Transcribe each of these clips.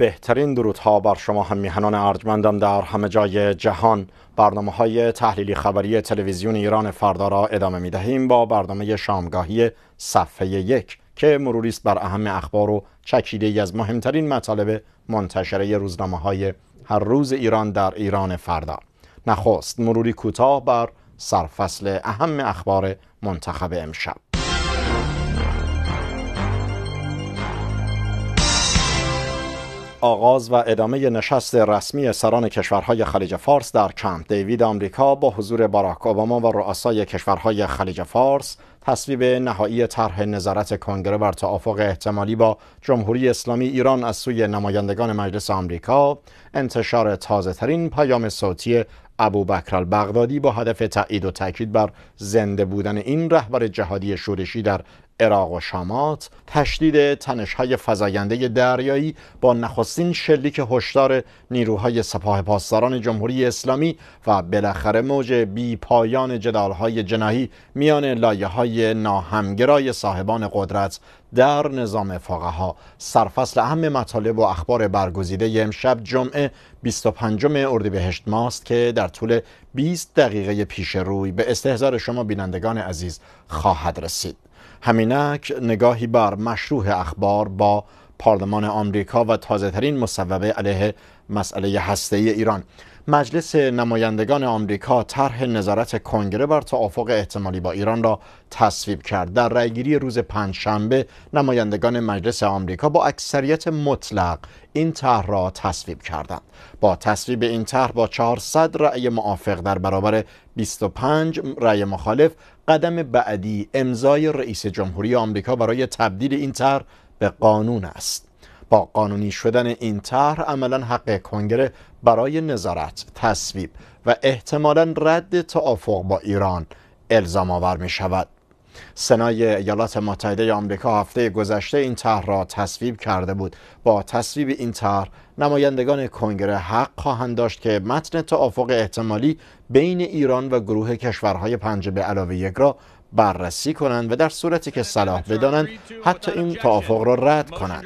بهترین درودها بر شما هم میهنان ارجمندم در همه جای جهان برنامه های تحلیلی خبری تلویزیون ایران فردا را ادامه می دهیم با برنامه شامگاهی صفحه یک که مروری است بر اهم اخبار و چکیده ای از مهمترین مطالب منتشره روزنامه های هر روز ایران در ایران فردا نخست مروری کوتاه بر سرفصل اهم اخبار منتخب امشب آغاز و ادامه نشست رسمی سران کشورهای خلیج فارس در کمپ دیوید آمریکا با حضور باراک اوباما و رؤسای کشورهای خلیج فارس تصویب نهایی طرح نظارت کنگره بر توافق احتمالی با جمهوری اسلامی ایران از سوی نمایندگان مجلس آمریکا انتشار تازه ترین پیام صوتی بکر البغدادی با هدف تایید و تاکید بر زنده بودن این رهبر جهادی شورشی در عراق و شامات تشدید تنشهای فزاینده دریایی با نخستین شلیک هشدار نیروهای سپاه پاسداران جمهوری اسلامی و بالاخره موج بی پایان جدالهای جناهی میان لایه ناهمگرای صاحبان قدرت در نظام فقها سرفصل اهم مطالب و اخبار برگزیده امشب جمعه 25 اردیبهشت ماست که در طول 20 دقیقه پیش روی به استحضار شما بینندگان عزیز خواهد رسید همینک نگاهی بر مشروع اخبار با پارلمان آمریکا و تازه ترین مصوبه علیه مسئله هسته ایران مجلس نمایندگان آمریکا طرح نظارت کنگره بر توافق احتمالی با ایران را تصویب کرد در رأیگیری روز پنجشنبه نمایندگان مجلس آمریکا با اکثریت مطلق این طرح را تصویب کردند با تصویب این طرح با 400 رأی موافق در برابر 25 رأی مخالف قدم بعدی امضای رئیس جمهوری آمریکا برای تبدیل این طرح به قانون است با قانونی شدن این طرح عملا حق کنگره برای نظارت تصویب و احتمالا رد توافق با ایران الزام آور می شود سنای ایالات متحده آمریکا هفته گذشته این طرح را تصویب کرده بود با تصویب این طرح نمایندگان کنگره حق خواهند داشت که متن توافق احتمالی بین ایران و گروه کشورهای پنج به علاوه یک را بررسی کنند و در صورتی که صلاح بدانند حتی این توافق را رد کنند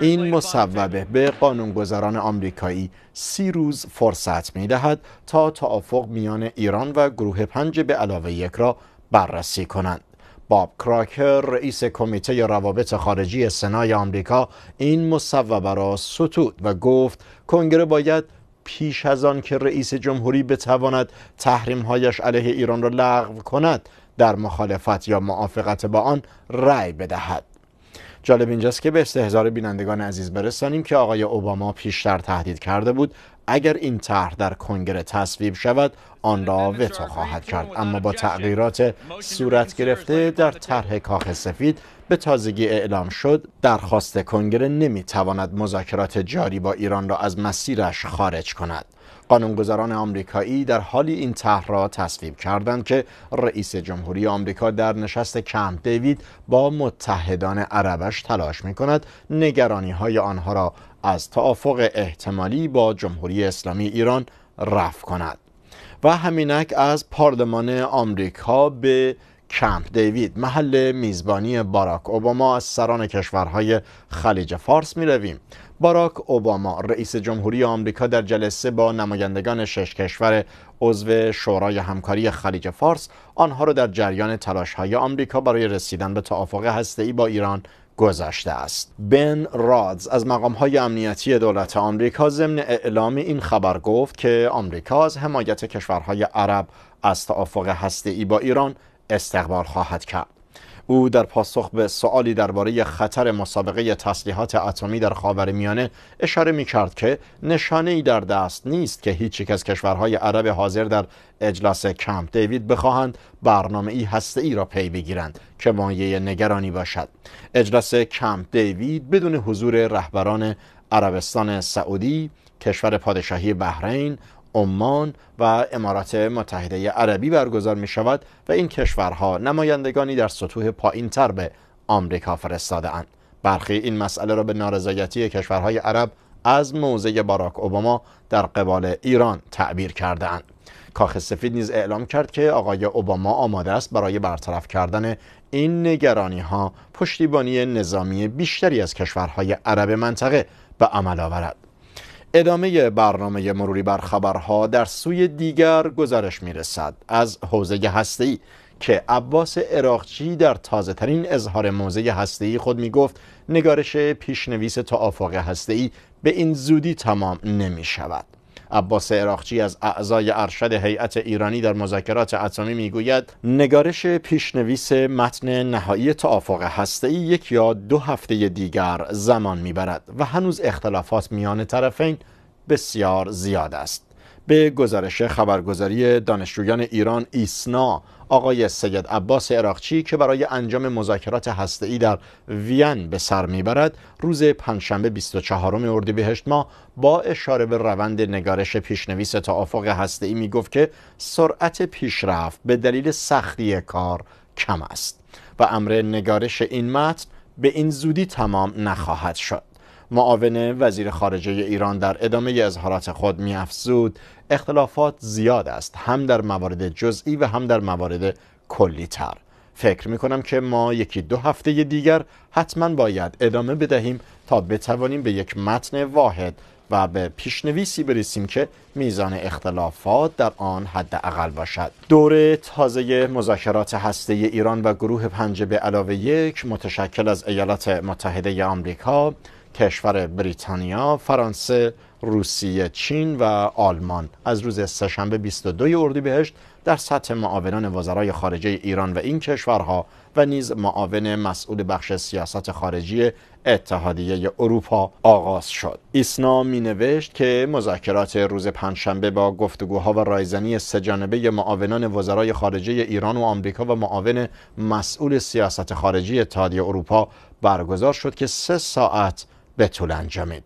این مصوبه به قانونگذاران آمریکایی سی روز فرصت می دهد تا توافق میان ایران و گروه پنج به علاوه یک را بررسی کنند باب کراکر رئیس کمیته روابط خارجی سنای آمریکا این مصوبه را ستود و گفت کنگره باید پیش از آن که رئیس جمهوری بتواند تحریمهایش علیه ایران را لغو کند در مخالفت یا موافقت با آن رأی بدهد جالب اینجاست که به استهزار بینندگان عزیز برسانیم که آقای اوباما پیشتر تهدید کرده بود اگر این طرح در کنگره تصویب شود آن را وتو خواهد کرد اما با تغییرات صورت گرفته در طرح کاخ سفید به تازگی اعلام شد درخواست کنگره نمیتواند مذاکرات جاری با ایران را از مسیرش خارج کند قانونگذاران آمریکایی در حالی این طرح را تصویب کردند که رئیس جمهوری آمریکا در نشست کمپ دیوید با متحدان عربش تلاش می کند نگرانی های آنها را از توافق احتمالی با جمهوری اسلامی ایران رفع کند و همینک از پارلمان آمریکا به کمپ دیوید محل میزبانی باراک اوباما از سران کشورهای خلیج فارس می رویم. باراک اوباما رئیس جمهوری آمریکا در جلسه با نمایندگان شش کشور عضو شورای همکاری خلیج فارس آنها را در جریان تلاش‌های آمریکا برای رسیدن به توافق هسته‌ای با ایران گذاشته است بن رادز از مقام های امنیتی دولت آمریکا ضمن اعلام این خبر گفت که آمریکا از حمایت کشورهای عرب از توافق هسته ای با ایران استقبال خواهد کرد او در پاسخ به سوالی درباره خطر مسابقه تسلیحات اتمی در خاورمیانه اشاره می کرد که نشانه ای در دست نیست که هیچ یک از کشورهای عرب حاضر در اجلاس کمپ دیوید بخواهند برنامه ای هسته ای را پی بگیرند که مایه نگرانی باشد اجلاس کمپ دیوید بدون حضور رهبران عربستان سعودی، کشور پادشاهی بحرین، عمان و امارات متحده عربی برگزار می شود و این کشورها نمایندگانی در سطوح پایین تر به آمریکا فرستاده اند. برخی این مسئله را به نارضایتی کشورهای عرب از موزه باراک اوباما در قبال ایران تعبیر کرده اند. کاخ سفید نیز اعلام کرد که آقای اوباما آماده است برای برطرف کردن این نگرانی ها پشتیبانی نظامی بیشتری از کشورهای عرب منطقه به عمل آورد. ادامه برنامه مروری بر خبرها در سوی دیگر گزارش میرسد از حوزه هستی که عباس عراقچی در تازه ترین اظهار موزه ای خود می گفت نگارش پیشنویس توافق هستی به این زودی تمام نمی شود. عباس اراخچی از اعضای ارشد هیئت ایرانی در مذاکرات اتمی میگوید نگارش پیشنویس متن نهایی توافق ای یک یا دو هفته دیگر زمان میبرد و هنوز اختلافات میان طرفین بسیار زیاد است به گزارش خبرگزاری دانشجویان ایران ایسنا آقای سید عباس عراقچی که برای انجام مذاکرات هسته‌ای در وین به سر میبرد روز پنجشنبه 24 اردیبهشت ماه با اشاره به روند نگارش پیشنویس توافق هسته‌ای میگفت که سرعت پیشرفت به دلیل سختی کار کم است و امر نگارش این متن به این زودی تمام نخواهد شد معاون وزیر خارجه ایران در ادامه اظهارات خود میافزود اختلافات زیاد است هم در موارد جزئی و هم در موارد کلی تر فکر می کنم که ما یکی دو هفته دیگر حتما باید ادامه بدهیم تا بتوانیم به یک متن واحد و به پیشنویسی برسیم که میزان اختلافات در آن حداقل باشد دوره تازه مذاکرات هسته ایران و گروه پنج به علاوه یک متشکل از ایالات متحده آمریکا کشور بریتانیا، فرانسه، روسیه، چین و آلمان از روز سهشنبه 22 اردیبهشت در سطح معاونان وزرای خارجه ایران و این کشورها و نیز معاون مسئول بخش سیاست خارجی اتحادیه اروپا آغاز شد. ایسنا می نوشت که مذاکرات روز پنجشنبه با گفتگوها و رایزنی سهجانبه معاونان وزرای خارجه ایران و آمریکا و معاون مسئول سیاست خارجی اتحادیه اروپا برگزار شد که سه ساعت به طول انجامید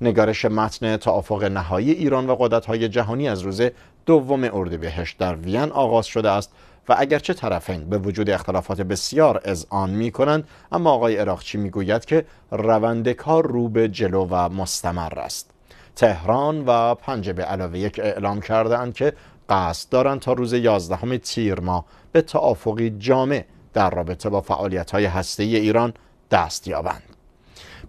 نگارش متن توافق نهایی ایران و های جهانی از روز دوم اردیبهشت در وین آغاز شده است و اگرچه طرفین به وجود اختلافات بسیار اذعان می کنند اما آقای اراقچی میگوید که روند کار رو به جلو و مستمر است تهران و پنج به علاوه یک اعلام اند که قصد دارند تا روز 11 تیر ماه به توافقی جامع در رابطه با فعالیت‌های هسته ایران دست یابند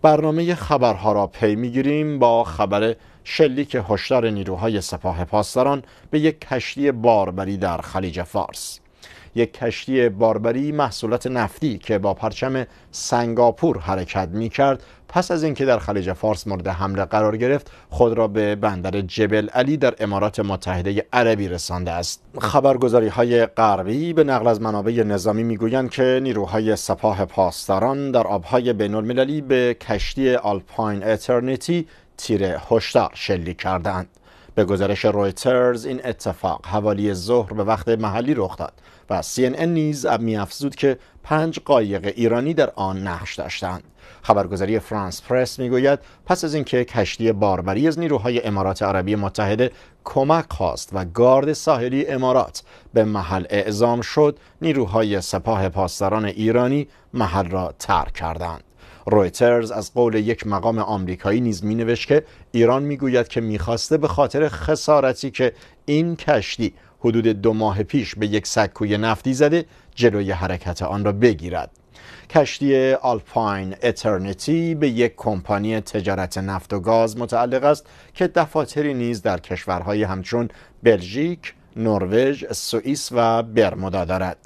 برنامه خبرها را پی میگیریم با خبر شلیک هشدار نیروهای سپاه پاسداران به یک کشتی باربری در خلیج فارس یک کشتی باربری محصولات نفتی که با پرچم سنگاپور حرکت می کرد پس از اینکه در خلیج فارس مورد حمله قرار گرفت خود را به بندر جبل علی در امارات متحده عربی رسانده است خبرگزاری های غربی به نقل از منابع نظامی میگویند که نیروهای سپاه پاسداران در آبهای بین المللی به کشتی آلپاین اترنیتی تیر هشدار شلیک کردند به گزارش رویترز این اتفاق حوالی ظهر به وقت محلی رخ داد و CNN نیز میافزود که پنج قایق ایرانی در آن نقش داشتند خبرگزاری فرانس پرس میگوید پس از اینکه کشتی باربری از نیروهای امارات عربی متحده کمک خواست و گارد ساحلی امارات به محل اعزام شد نیروهای سپاه پاسداران ایرانی محل را ترک کردند رویترز از قول یک مقام آمریکایی نیز مینوشت که ایران میگوید که میخواسته به خاطر خسارتی که این کشتی حدود دو ماه پیش به یک سکوی نفتی زده جلوی حرکت آن را بگیرد کشتی آلپاین اترنتی به یک کمپانی تجارت نفت و گاز متعلق است که دفاتری نیز در کشورهای همچون بلژیک، نروژ، سوئیس و برمودا دارد.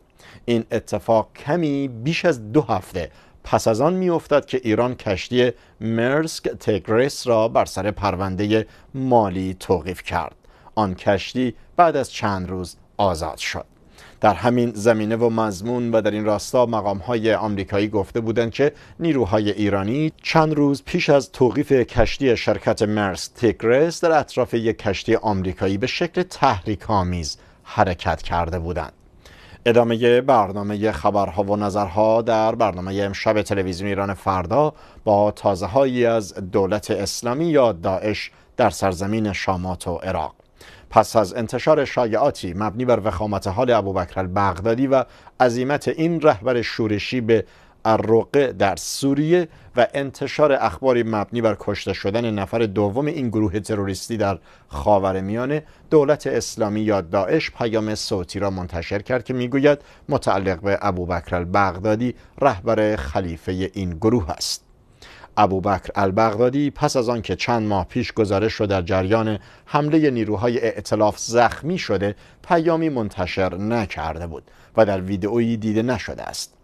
این اتفاق کمی بیش از دو هفته پس از آن میافتد که ایران کشتی مرسک تگرس را بر سر پرونده مالی توقیف کرد آن کشتی بعد از چند روز آزاد شد در همین زمینه و مضمون و در این راستا مقام های آمریکایی گفته بودند که نیروهای ایرانی چند روز پیش از توقیف کشتی شرکت مرس تیگرس در اطراف یک کشتی آمریکایی به شکل تحریک آمیز حرکت کرده بودند. ادامه برنامه خبرها و نظرها در برنامه امشب تلویزیون ایران فردا با تازه هایی از دولت اسلامی یا داعش در سرزمین شامات و عراق پس از انتشار شایعاتی مبنی بر وخامت حال ابوبکر البغدادی و عظیمت این رهبر شورشی به الرقع در سوریه و انتشار اخباری مبنی بر کشته شدن نفر دوم این گروه تروریستی در میانه دولت اسلامی یا داعش پیام صوتی را منتشر کرد که میگوید متعلق به ابوبکر البغدادی رهبر خلیفه این گروه است ابوبکر البغدادی پس از آنکه چند ماه پیش گزارش شد در جریان حمله نیروهای ائتلاف زخمی شده پیامی منتشر نکرده بود و در ویدئویی دیده نشده است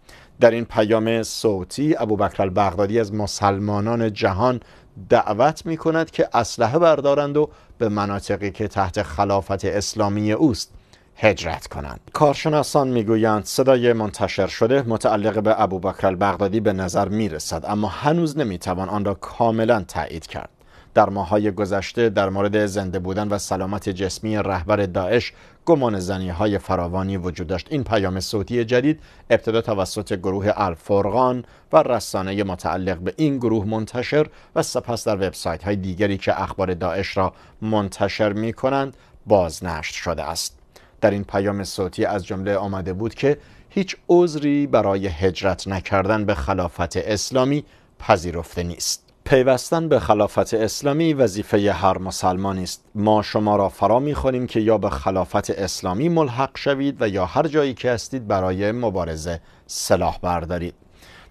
در این پیام صوتی ابوبکر البغدادی از مسلمانان جهان دعوت می کند که اسلحه بردارند و به مناطقی که تحت خلافت اسلامی اوست هجرت کنند کارشناسان میگویند صدای منتشر شده متعلق به ابوبکر البغدادی به نظر می رسد اما هنوز نمی توان آن را کاملا تایید کرد در ماهای گذشته در مورد زنده بودن و سلامت جسمی رهبر داعش گمان زنی های فراوانی وجود داشت این پیام صوتی جدید ابتدا توسط گروه الفرغان و رسانه متعلق به این گروه منتشر و سپس در وبسایت های دیگری که اخبار داعش را منتشر می کنند بازنشر شده است در این پیام صوتی از جمله آمده بود که هیچ عذری برای هجرت نکردن به خلافت اسلامی پذیرفته نیست پیوستن به خلافت اسلامی وظیفه هر مسلمان است ما شما را فرا میخوانیم که یا به خلافت اسلامی ملحق شوید و یا هر جایی که هستید برای مبارزه سلاح بردارید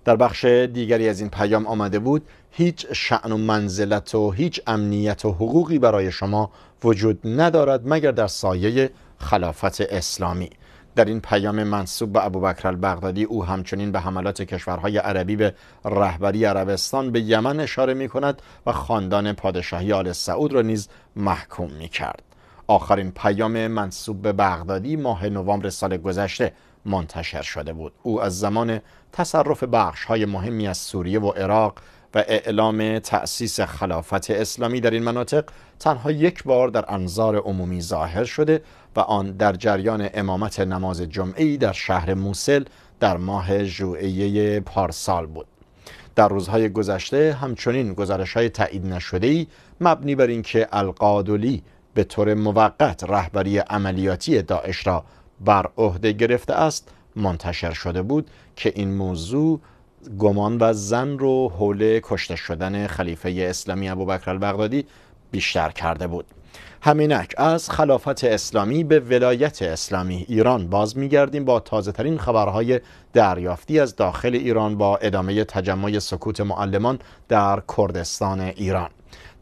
در بخش دیگری از این پیام آمده بود هیچ شعن و منزلت و هیچ امنیت و حقوقی برای شما وجود ندارد مگر در سایه خلافت اسلامی در این پیام منصوب به ابوبکر البغدادی او همچنین به حملات کشورهای عربی به رهبری عربستان به یمن اشاره می کند و خاندان پادشاهی آل سعود را نیز محکوم می کرد. آخرین پیام منصوب به بغدادی ماه نوامبر سال گذشته منتشر شده بود او از زمان تصرف بخش های مهمی از سوریه و عراق و اعلام تأسیس خلافت اسلامی در این مناطق تنها یک بار در انظار عمومی ظاهر شده و آن در جریان امامت نماز جمعی در شهر موسل در ماه ژوئیه پارسال بود در روزهای گذشته همچنین گزارش های تایید نشده ای مبنی بر اینکه القادلی به طور موقت رهبری عملیاتی داعش را بر عهده گرفته است منتشر شده بود که این موضوع گمان و زن رو حول کشته شدن خلیفه اسلامی ابوبکر البغدادی بیشتر کرده بود همینک از خلافت اسلامی به ولایت اسلامی ایران باز میگردیم با تازه ترین خبرهای دریافتی از داخل ایران با ادامه تجمع سکوت معلمان در کردستان ایران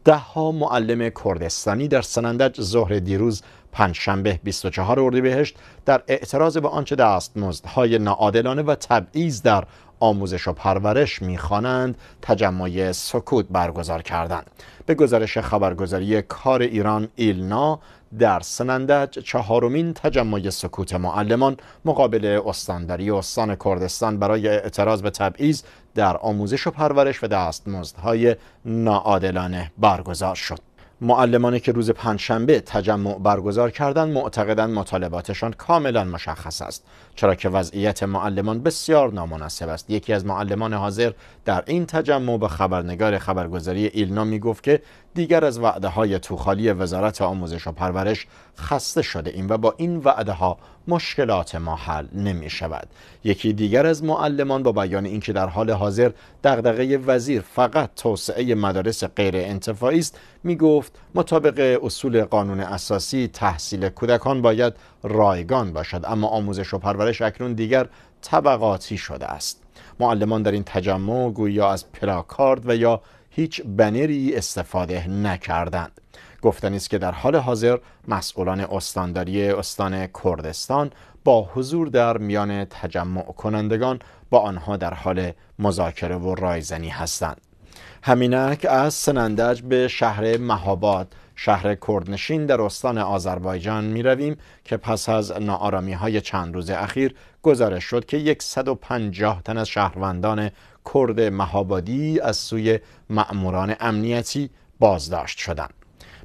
ده ها معلم کردستانی در سنندج ظهر دیروز پنجشنبه 24 اردیبهشت در اعتراض به آنچه مزدهای ناعادلانه و تبعیض در آموزش و پرورش میخوانند تجمع سکوت برگزار کردند به گزارش خبرگزاری کار ایران ایلنا در سنندج چهارمین تجمع سکوت معلمان مقابل استانداری استان کردستان برای اعتراض به تبعیض در آموزش و پرورش و دستمزدهای ناعادلانه برگزار شد معلمانی که روز پنجشنبه تجمع برگزار کردند معتقدند مطالباتشان کاملا مشخص است چرا که وضعیت معلمان بسیار نامناسب است یکی از معلمان حاضر در این تجمع به خبرنگار خبرگزاری ایلنا می گفت که دیگر از وعده های توخالی وزارت آموزش و پرورش خسته شده ایم و با این وعده ها مشکلات ما حل نمی شود یکی دیگر از معلمان با بیان اینکه در حال حاضر دغدغه وزیر فقط توسعه مدارس غیر انتفاعی است می گفت مطابق اصول قانون اساسی تحصیل کودکان باید رایگان باشد اما آموزش و پرورش اکنون دیگر طبقاتی شده است معلمان در این تجمع گویا از پلاکارد و یا هیچ بنری استفاده نکردند گفتنی است که در حال حاضر مسئولان استانداری استان کردستان با حضور در میان تجمع کنندگان با آنها در حال مذاکره و رایزنی هستند همینک از سنندج به شهر مهاباد شهر کردنشین در استان آذربایجان می رویم که پس از نارامی های چند روز اخیر گزارش شد که 150 تن از شهروندان کرد مهابادی از سوی مأموران امنیتی بازداشت شدند.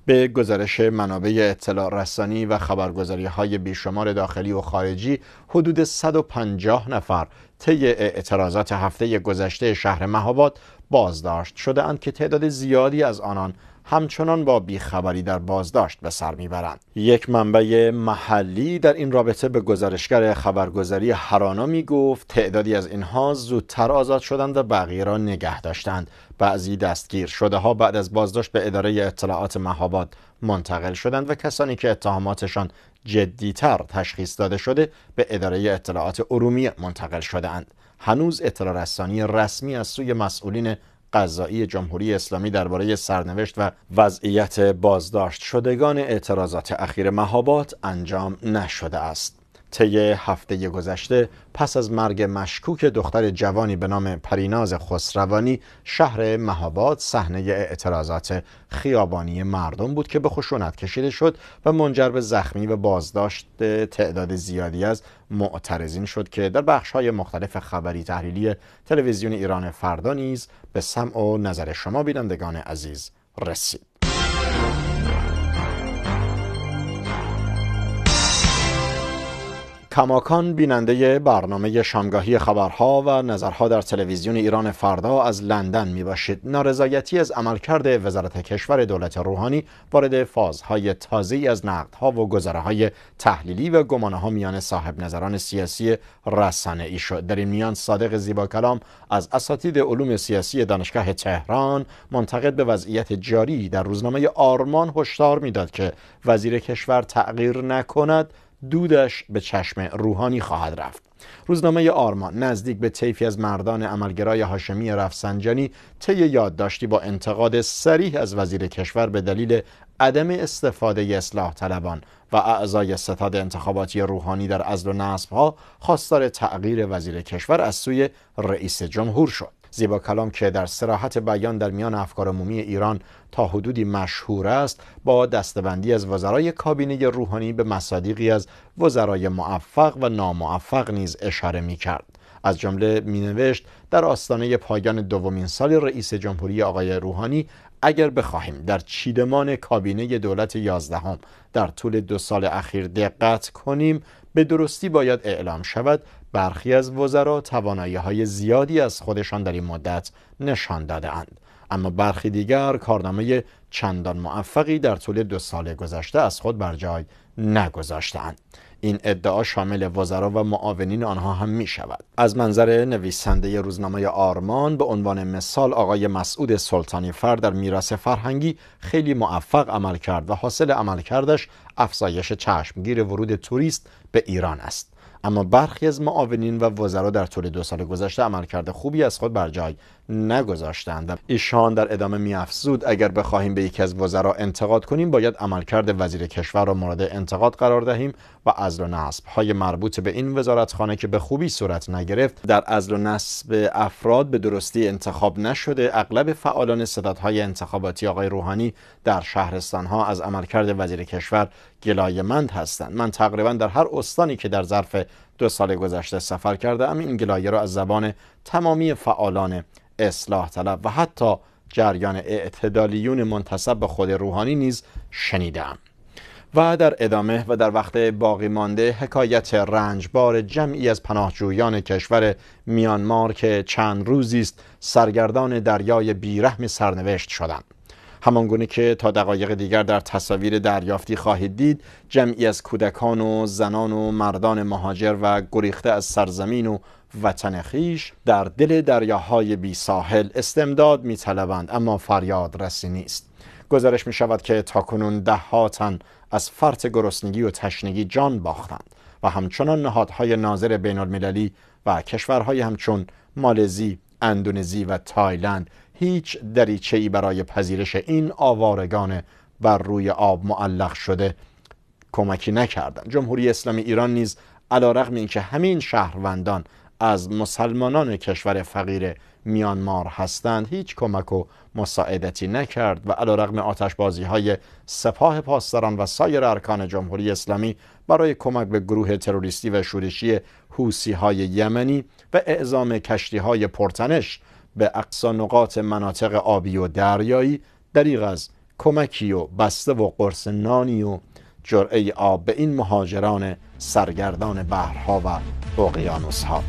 به گزارش منابع اطلاع رسانی و خبرگزاری های بیشمار داخلی و خارجی حدود 150 نفر طی اعتراضات هفته گذشته شهر مهاباد بازداشت شده اند که تعداد زیادی از آنان همچنان با بیخبری در بازداشت به سر میبرند یک منبع محلی در این رابطه به گزارشگر خبرگزاری هرانا گفت تعدادی از اینها زودتر آزاد شدند و بقیه را نگه داشتند بعضی دستگیر شده ها بعد از بازداشت به اداره اطلاعات مهاباد منتقل شدند و کسانی که اتهاماتشان جدیتر تشخیص داده شده به اداره اطلاعات ارومیه منتقل شدهاند. هنوز اطلاع رسمی از سوی مسئولین قضایی جمهوری اسلامی درباره سرنوشت و وضعیت بازداشت شدگان اعتراضات اخیر مهابات انجام نشده است. طی هفته گذشته پس از مرگ مشکوک دختر جوانی به نام پریناز خسروانی شهر مهاباد صحنه اعتراضات خیابانی مردم بود که به خشونت کشیده شد و منجر به زخمی و بازداشت تعداد زیادی از معترضین شد که در بخش های مختلف خبری تحلیلی تلویزیون ایران فردا نیز به سمع و نظر شما بینندگان عزیز رسید کماکان بیننده برنامه شامگاهی خبرها و نظرها در تلویزیون ایران فردا از لندن می باشید. نارضایتی از عملکرد وزارت کشور دولت روحانی وارد فازهای تازه از نقدها و گزاره های تحلیلی و گمانه ها میان صاحب نظران سیاسی رسانه ای شد. در این میان صادق زیبا کلام از اساتید علوم سیاسی دانشگاه تهران منتقد به وضعیت جاری در روزنامه آرمان هشدار میداد که وزیر کشور تغییر نکند دودش به چشم روحانی خواهد رفت روزنامه آرمان نزدیک به طیفی از مردان عملگرای هاشمی رفسنجانی طی یادداشتی با انتقاد سریح از وزیر کشور به دلیل عدم استفاده اصلاح طلبان و اعضای ستاد انتخاباتی روحانی در ازل و ها خواستار تغییر وزیر کشور از سوی رئیس جمهور شد زیبا کلام که در سراحت بیان در میان افکار عمومی ایران تا حدودی مشهور است با دستبندی از وزرای کابینه روحانی به مصادیقی از وزرای موفق و ناموفق نیز اشاره می کرد. از جمله مینوشت در آستانه پایان دومین سال رئیس جمهوری آقای روحانی اگر بخواهیم در چیدمان کابینه دولت یازدهم در طول دو سال اخیر دقت کنیم به درستی باید اعلام شود برخی از وزرا توانایی های زیادی از خودشان در این مدت نشان دادهاند اما برخی دیگر کارنامه چندان موفقی در طول دو سال گذشته از خود بر جای نگذاشتند این ادعا شامل وزرا و معاونین آنها هم می شود از منظر نویسنده روزنامه آرمان به عنوان مثال آقای مسعود سلطانی فر در میراث فرهنگی خیلی موفق عمل کرد و حاصل عملکردش افزایش چشمگیر ورود توریست به ایران است اما برخی از معاونین و وزرا در طول دو سال گذشته عملکرد خوبی از خود بر جای نگذاشتند ایشان در ادامه میافزود اگر بخواهیم به یکی از وزرا انتقاد کنیم باید عملکرد وزیر کشور را مورد انتقاد قرار دهیم و ازل و نصب های مربوط به این وزارتخانه که به خوبی صورت نگرفت در ازل و نصب افراد به درستی انتخاب نشده اغلب فعالان های انتخاباتی آقای روحانی در شهرستان ها از عملکرد وزیر کشور گلایمند هستند من تقریبا در هر استانی که در ظرف دو سال گذشته سفر کرده ام این گلایه را از زبان تمامی فعالان اصلاح طلب و حتی جریان اعتدالیون منتصب به خود روحانی نیز شنیدم و در ادامه و در وقت باقی مانده حکایت رنجبار جمعی از پناهجویان کشور میانمار که چند روزی است سرگردان دریای بیرحم سرنوشت شدند همانگونه که تا دقایق دیگر در تصاویر دریافتی خواهید دید جمعی از کودکان و زنان و مردان مهاجر و گریخته از سرزمین و وطن خیش در دل دریاهای بی ساحل استمداد می اما فریاد رسی نیست گزارش می شود که تاکنون ده تن از فرط گرسنگی و تشنگی جان باختند و همچنان نهادهای ناظر بین المللی و کشورهای همچون مالزی، اندونزی و تایلند هیچ دریچه ای برای پذیرش این آوارگان بر روی آب معلق شده کمکی نکردند جمهوری اسلامی ایران نیز علا رغم اینکه همین شهروندان از مسلمانان کشور فقیر میانمار هستند هیچ کمک و مساعدتی نکرد و علا رقم آتش بازی های سپاه پاسداران و سایر ارکان جمهوری اسلامی برای کمک به گروه تروریستی و شورشی حوسی های یمنی و اعزام کشتی های پرتنش به اقصا نقاط مناطق آبی و دریایی دریغ از کمکی و بسته و قرص نانی و جرعه آب به این مهاجران سرگردان بحرها و اقیانوسها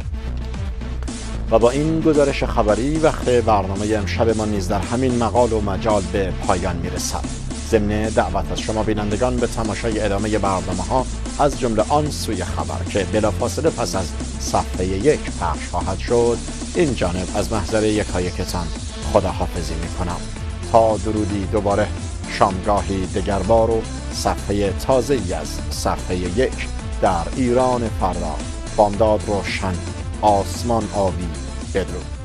و با این گزارش خبری وقت برنامه امشب ما نیز در همین مقال و مجال به پایان میرسد ضمن دعوت از شما بینندگان به تماشای ادامه برنامه ها از جمله آن سوی خبر که بلافاصله پس از صفحه یک پخش خواهد شد این جانب از محضر یکایکتان خداحافظی کنم تا درودی دوباره شامگاهی دگربار و صفحه تازه از صفحه یک در ایران فردا بامداد روشن آسمان آبی بدرود